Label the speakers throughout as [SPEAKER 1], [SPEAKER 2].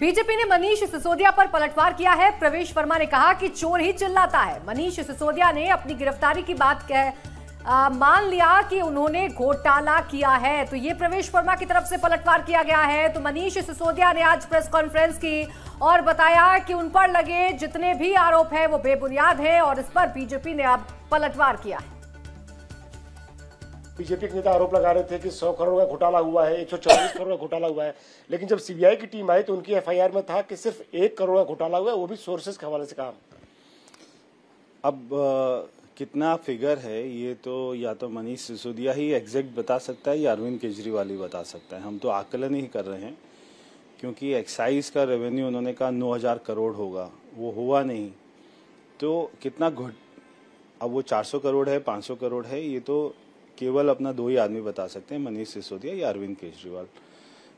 [SPEAKER 1] BJP ने मनीष सिसोदिया पर पलटवार किया है प्रवेश वर्मा ने कहा कि चोर ही चिल्लाता है मनीष सिसोदिया ने अपनी गिरफ्तारी की बात कह मान लिया कि उन्होंने घोटाला किया है तो ये प्रवेश वर्मा की तरफ से पलटवार किया गया है तो मनीष सिसोदिया ने आज प्रेस कॉन्फ्रेंस की और बताया कि उन पर लगे जितने भी आरोप है वो बेबुनियाद है और इस पर बीजेपी ने अब पलटवार किया है
[SPEAKER 2] बीजेपी के नेता आरोप लगा रहे थे कि 100 करोड़ का घोटाला हुआ है एक करोड़ का घोटाला हुआ है लेकिन जब सीबीआई की टीम आई तो उनकी एफआईआर में था कि सिर्फ एक करोड़ का घोटाला हुआ है वो भी सोर्सेज के हवाले से काम
[SPEAKER 3] अब आ, कितना फिगर है ये तो या तो मनीष सिसोदिया ही एग्जैक्ट बता सकता है या अरविंद केजरीवाल ही बता सकता है हम तो आकलन ही कर रहे हैं क्योंकि एक्साइज का रेवेन्यू उन्होंने कहा नौ करोड़ होगा वो हुआ नहीं तो कितना घुट अब वो 400 करोड़ है 500 करोड़ है ये तो केवल अपना दो ही आदमी बता सकते हैं मनीष सिसोदिया या अरविंद केजरीवाल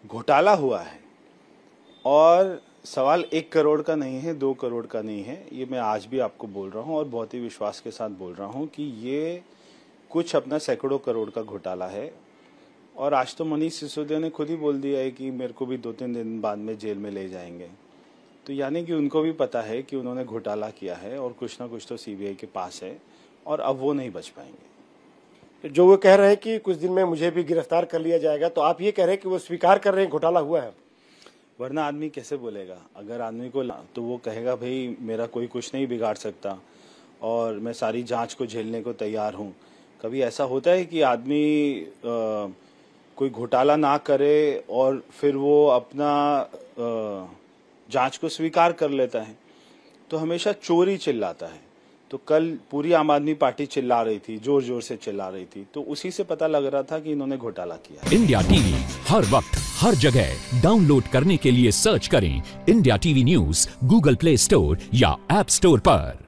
[SPEAKER 3] घोटाला हुआ है और सवाल एक करोड़ का नहीं है दो करोड़ का नहीं है ये मैं आज भी आपको बोल रहा हूँ और बहुत ही विश्वास के साथ बोल रहा हूँ कि ये कुछ अपना सैकड़ों करोड़ का घोटाला है और आज तो मनीष सिसोदिया ने खुद ही बोल दिया है कि मेरे को भी दो तीन दिन बाद में जेल में ले जाएंगे तो यानी कि उनको भी पता है कि उन्होंने घोटाला किया है और कुछ ना कुछ तो सीबीआई के पास है और अब वो नहीं बच पाएंगे जो वो कह रहे हैं कि कुछ दिन में
[SPEAKER 2] मुझे भी गिरफ्तार कर लिया जाएगा तो आप ये कह रहे हैं कि वो स्वीकार कर रहे हैं घोटाला हुआ है
[SPEAKER 3] वरना आदमी कैसे बोलेगा अगर आदमी को तो वो कहेगा भाई मेरा कोई कुछ नहीं बिगाड़ सकता और मैं सारी जांच को झेलने को तैयार हूँ कभी ऐसा होता है कि आदमी कोई घोटाला ना करे और फिर वो अपना जांच को स्वीकार कर लेता है तो हमेशा चोरी चिल्लाता है तो कल पूरी आम आदमी पार्टी चिल्ला रही थी जोर जोर से चिल्ला रही थी तो उसी से पता लग रहा था कि इन्होंने घोटाला
[SPEAKER 2] किया इंडिया टीवी हर वक्त हर जगह डाउनलोड करने के लिए सर्च करें India TV news Google Play Store या एप स्टोर पर